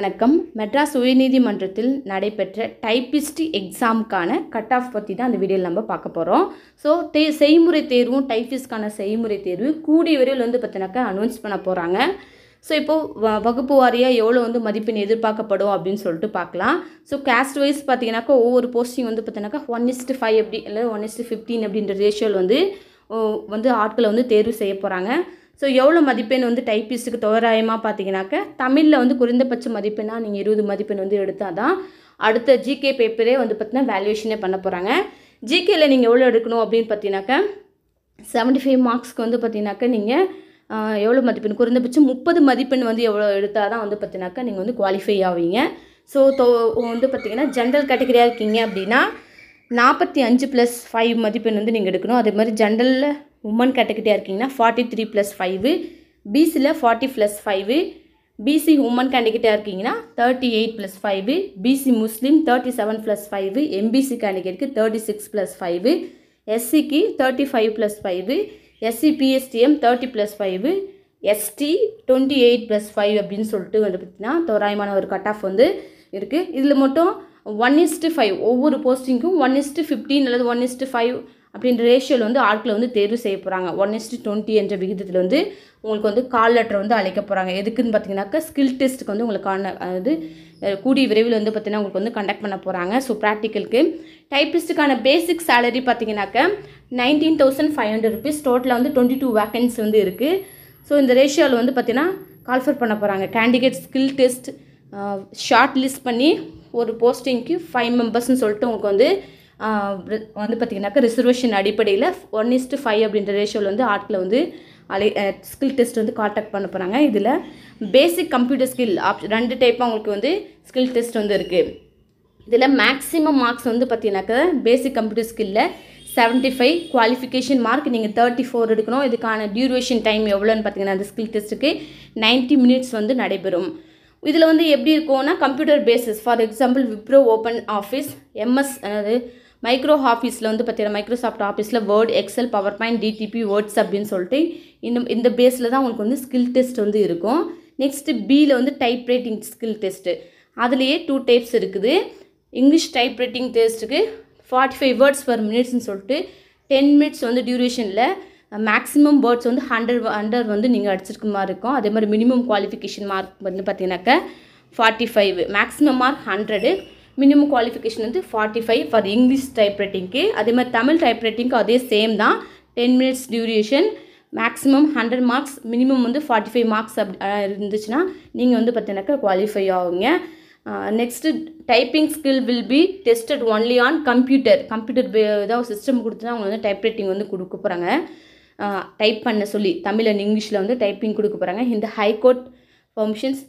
வணக்கம் மெட்ராஸ் உயர்நீதிமன்றத்தில் நடைபெற்ற டைப்பிஸ்ட் எக்ஸாமுக்கான கட் ஆஃப் பற்றி தான் அந்த வீடியோவில் நம்ம பார்க்க போகிறோம் ஸோ தே செய்முறை தேர்வும் டைப்பிஸ்ட்கான செய்முறை தேர்வு கூடிய விரைவில் வந்து பார்த்தினாக்கா அனௌன்ஸ் பண்ண போகிறாங்க ஸோ இப்போது வகுப்பு வாரியாக எவ்வளோ வந்து மதிப்பெண் எதிர்பார்க்கப்படும் அப்படின்னு சொல்லிட்டு பார்க்கலாம் ஸோ கேஸ்ட் வைஸ் பார்த்தீங்கன்னாக்கா ஒவ்வொரு போஸ்டிங் வந்து பார்த்தீங்கன்னாக்கா ஒன் இஸ்ட்டு ஃபைவ் அப்படி இல்லை ஒன் இஸ்ட் ஃபிஃப்டீன் அப்படின்ற ரேஷியோவில் வந்து வந்து ஆட்களை வந்து தேர்வு செய்ய போகிறாங்க ஸோ எவ்வளோ மதிப்பெண் வந்து டைப்பிஸ்ட்டுக்கு தோராயமாக பார்த்தீங்கன்னாக்க தமிழில் வந்து குறைந்தபட்ச மதிப்பெண்ணாக நீங்கள் இருபது மதிப்பெண் வந்து எடுத்தால் தான் அடுத்த ஜிகே பேப்பரே வந்து பார்த்தீங்கன்னா வேல்யூஷனே பண்ண போகிறாங்க ஜிகேயில் நீங்கள் எவ்வளோ எடுக்கணும் அப்படின்னு பார்த்தீங்கன்னாக்க செவன்ட்டி ஃபைவ் மார்க்ஸ்க்கு வந்து பார்த்தீங்கன்னாக்க நீங்கள் எவ்வளோ மதிப்பெண் குறைந்தபட்சம் முப்பது மதிப்பெண் வந்து எவ்வளோ எடுத்தால் தான் வந்து பார்த்தீங்கன்னாக்கா நீங்கள் வந்து குவாலிஃபை ஆவீங்க ஸோ தோ வந்து பார்த்தீங்கன்னா ஜென்ரல் கேட்டகரியாக இருக்கீங்க அப்படின்னா நாற்பத்தி அஞ்சு ப்ளஸ் ஃபைவ் மதிப்பெண் வந்து நீங்கள் எடுக்கணும் அதே மாதிரி ஜென்ரலில் உமன் கேட்டகிரியாக இருக்கீங்கன்னா ஃபார்ட்டி த்ரீ ப்ளஸ் ஃபைவு பிசியில் forty plus five BC women கேண்டிகேட்டாக இருக்கீங்கன்னா thirty eight plus five BC Muslim thirty seven plus five MBC கேண்டிடேட்க்கு தேர்ட்டி சிக்ஸ் ப்ளஸ் ஃபைவு எஸ்சிக்கு thirty five plus five SC PSTM thirty plus five ST twenty eight plus five அப்படின்னு சொல்லிட்டு வந்து பார்த்தீங்கன்னா தோராயமான ஒரு கட் ஆஃப் வந்து இருக்குது இதில் மட்டும் ஒன் இஸ்ட்டு ஃபைவ் ஒவ்வொரு போஸ்டிங்க்கும் ஒன் இஸ்ட்டு ஃபிஃப்டீன் அல்லது ஒன் இஸ்ட்டு ஃபைவ் அப்படின்ற ரேஷியோவில் வந்து ஆட்களை வந்து தேர்வு செய்ய போகிறாங்க ஒன் இஸ்ட் டுவெண்ட்டி என்ற விகிதத்தில் வந்து உங்களுக்கு வந்து கால் லெட்டர் வந்து அழைக்க போகிறாங்க எதுக்குன்னு பார்த்தீங்கன்னாக்கா ஸ்கில் டெஸ்ட்டுக்கு வந்து உங்களுக்கான அதாவது கூடிய விரைவில் வந்து பார்த்திங்கன்னா உங்களுக்கு வந்து கண்டக்ட் பண்ண போகிறாங்க ஸோ ப்ராக்டிக்கலுக்கு டைப்பிஸ்ட்டுக்கான பேசிக் சேலரி பார்த்தீங்கன்னாக்கா nineteen thousand five hundred rupees டோட்டலாக வந்து டுவெண்ட்டி டூ வேக்கன்ஸ் வந்து இருக்குது ஸோ இந்த ரேஷியோவில் வந்து பார்த்திங்கன்னா கால்ஃபர் பண்ண போகிறாங்க candidate skill test short list பண்ணி ஒரு போஸ்டிங்க்கு ஃபைவ் மெம்பர்ஸ்னு சொல்லிட்டு உங்களுக்கு வந்து வந்து பார்த்திங்கனாக்கா ரிசர்வேஷன் அடிப்படையில் ஒன் இஸ்ட்டு ஃபைவ் அப்படின்ற ரேஷியோவில் வந்து ஆர்ட்டில் வந்து அலை ஸ்கில் டெஸ்ட் வந்து காண்டாக்ட் பண்ண போகிறாங்க இதில் பேசிக் கம்ப்யூட்டர் ஸ்கில் ஆப் ரெண்டு டைப்பாக அவங்களுக்கு வந்து ஸ்கில் டெஸ்ட் வந்து இருக்குது இதில் மேக்ஸிமம் மார்க்ஸ் வந்து பார்த்தீங்கன்னாக்கா பேசிக் கம்ப்யூட்டர் ஸ்கில்லில் செவன்ட்டி ஃபைவ் குவாலிஃபிகேஷன் மார்க் நீங்கள் தேர்ட்டி ஃபோர் எடுக்கணும் இதுக்கான டியூரேஷன் டைம் எவ்வளோன்னு பார்த்தீங்கன்னா அந்த ஸ்கில் டெஸ்ட்டுக்கு நைன்ட்டி மினிட்ஸ் வந்து நடைபெறும் இதில் வந்து எப்படி இருக்கும்னா computer bases for example Wipro open office MS அதாவது மைக்ரோ ஆஃபீஸில் வந்து பார்த்தீங்கன்னா மைக்ரோசாஃப்ட் ஆஃபீஸில் Word Excel PowerPoint DTP words அப்படின்னு சொல்லிட்டு இந்த இந்த பேஸில் தான் உங்களுக்கு வந்து ஸ்கில் டெஸ்ட் வந்து இருக்கும் நெக்ஸ்ட்டு பியில் வந்து டைப் ரைட்டிங் ஸ்கில் டெஸ்ட்டு அதுலேயே டூ டைப்ஸ் இருக்குது இங்கிலீஷ் டைப் ரைட்டிங் டெஸ்ட்டுக்கு ஃபார்ட்டி ஃபைவ் வேர்ட்ஸ் பர் மினிட்ஸ்னு சொல்லிட்டு டென் மினிட்ஸ் வந்து டியூரேஷனில் மேக்ஸிமம் வேர்ட்ஸ் வந்து ஹண்ட்ரட் ஹண்ட்ரட் வந்து நீங்கள் அடிச்சிருக்க மாதிரி இருக்கும் அதே மாதிரி மினிமம் குவாலிஃபிகேஷன் மார்க் வந்து பார்த்தீங்கன்னாக்கா forty five maximum mark hundred minimum qualification வந்து forty five for English type ரைட்டிங்க்கு அதே மாதிரி தமிழ் டைப் ரைட்டிங்க்கு அதே சேம் தான் ten minutes duration maximum hundred marks minimum வந்து ஃபார்ட்டி ஃபைவ் மார்க்ஸ் அப் இருந்துச்சுன்னா நீங்கள் வந்து பார்த்தீங்கன்னாக்கா குவாலிஃபை ஆகுங்க next typing skill will be tested only on computer computer ஏதாவது சிஸ்டம் கொடுத்து தான் அவங்க வந்து டைப் ரைட்டிங் வந்து கொடுக்க போகிறாங்க டைப் பண்ண சொல்லி தமிழ் அண்ட் இங்கிலீஷில் வந்து டைப்பிங் கொடுக்க போகிறாங்க இந்த ஹைகோர்ட் பர்மிஷன்ஸ்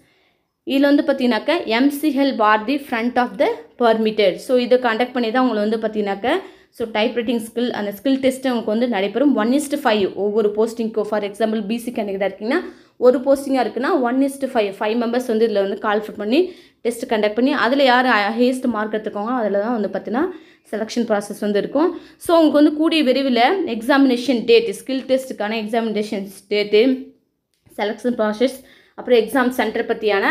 இதில் வந்து பார்த்தீங்கன்னாக்க எம்சிஹெல் பார்தி front of the permitted so இதை கண்டக்ட் பண்ணி தான் அவங்களை வந்து பார்த்தீங்கன்னாக்க ஸோ டைப் ரைட்டிங் ஸ்கில் அந்த ஸ்கில் டெஸ்ட்டு உங்களுக்கு வந்து நடைபெறும் ஒன் இஸ்ட் ஃபைவ் ஒவ்வொரு போஸ்டிங்க்கும் ஃபார் எக்ஸாம்பிள் பிசி கேண்டிடேட் இருக்கீங்கன்னா ஒரு போஸ்டிங்காக இருக்குன்னா one is to five five members வந்து இதில் வந்து கால்ஃபர் பண்ணி டெஸ்ட் கண்டக்ட் பண்ணி அதில் யார் ஹையஸ்ட் மார்க் எடுத்துக்கோங்க அதில் தான் வந்து பார்த்தீங்கன்னா செலெக்ஷன் ப்ராசஸ் வந்து இருக்கும் ஸோ உங்களுக்கு வந்து கூடிய விரைவில் எக்ஸாமினேஷன் டேட்டு ஸ்கில் டெஸ்ட்டுக்கான எக்ஸாமினேஷன் டேட்டு செலெக்ஷன் ப்ராசஸ் அப்புறம் எக்ஸாம் சென்டர் பற்றியான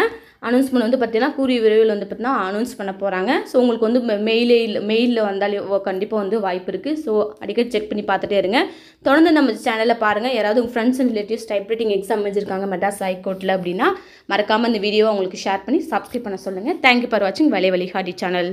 அனௌன்ஸ்மெண்ட் வந்து பார்த்தீங்கன்னா கூறிய விரைவில் வந்து பார்த்தீங்கன்னா அனௌன்ஸ் பண்ண போகிறாங்க ஸோ உங்களுக்கு வந்து மெயிலே மெயிலில் வந்தாலே கண்டிப்பாக வந்து வாய்ப்பு இருக்குது ஸோ அடிக்கடி செக் பண்ணி பார்த்துட்டே இருங்க தொடர்ந்து நம்ம சேனலில் பாருங்கள் யாராவது உங்கள் friends and relatives typewriting exam வச்சுருக்காங்க மெட்ராஸ் ஹைகோர்ட்டில் அப்படின்னா மறக்காமல் இந்த வீடியோவை உங்களுக்கு ஷேர் பண்ணி சப்ஸ்கிரைப் பண்ண சொல்லுங்கள் தேங்க்யூ ஃபார் வாட்சிங் வலை வழிகாட்டி சேனல்